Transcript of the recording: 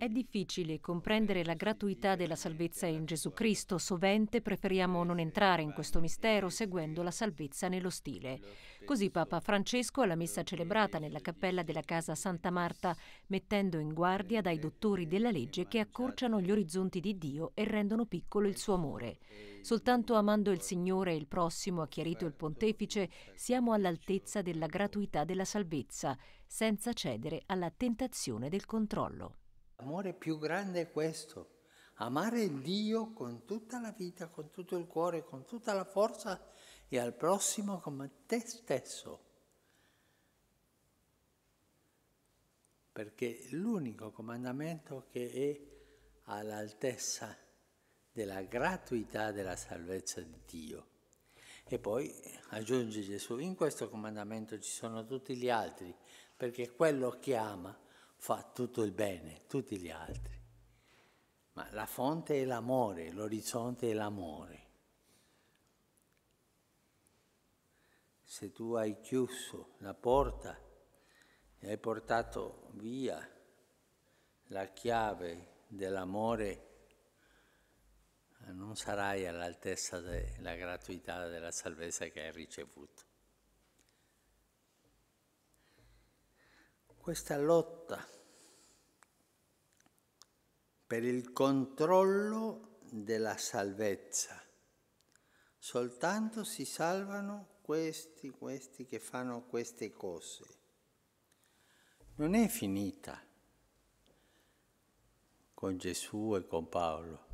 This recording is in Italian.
È difficile comprendere la gratuità della salvezza in Gesù Cristo, sovente preferiamo non entrare in questo mistero seguendo la salvezza nello stile. Così Papa Francesco alla messa celebrata nella cappella della casa Santa Marta, mettendo in guardia dai dottori della legge che accorciano gli orizzonti di Dio e rendono piccolo il suo amore. Soltanto amando il Signore e il prossimo, ha chiarito il pontefice, siamo all'altezza della gratuità della salvezza, senza cedere alla tentazione del controllo. L'amore più grande è questo, amare Dio con tutta la vita, con tutto il cuore, con tutta la forza e al prossimo come te stesso. Perché l'unico comandamento che è all'altezza della gratuità della salvezza di Dio. E poi aggiunge Gesù, in questo comandamento ci sono tutti gli altri, perché quello che ama fa tutto il bene, tutti gli altri. Ma la fonte è l'amore, l'orizzonte è l'amore. Se tu hai chiuso la porta e hai portato via la chiave dell'amore, non sarai all'altezza della gratuità della salvezza che hai ricevuto. questa lotta per il controllo della salvezza. Soltanto si salvano questi, questi che fanno queste cose. Non è finita con Gesù e con Paolo.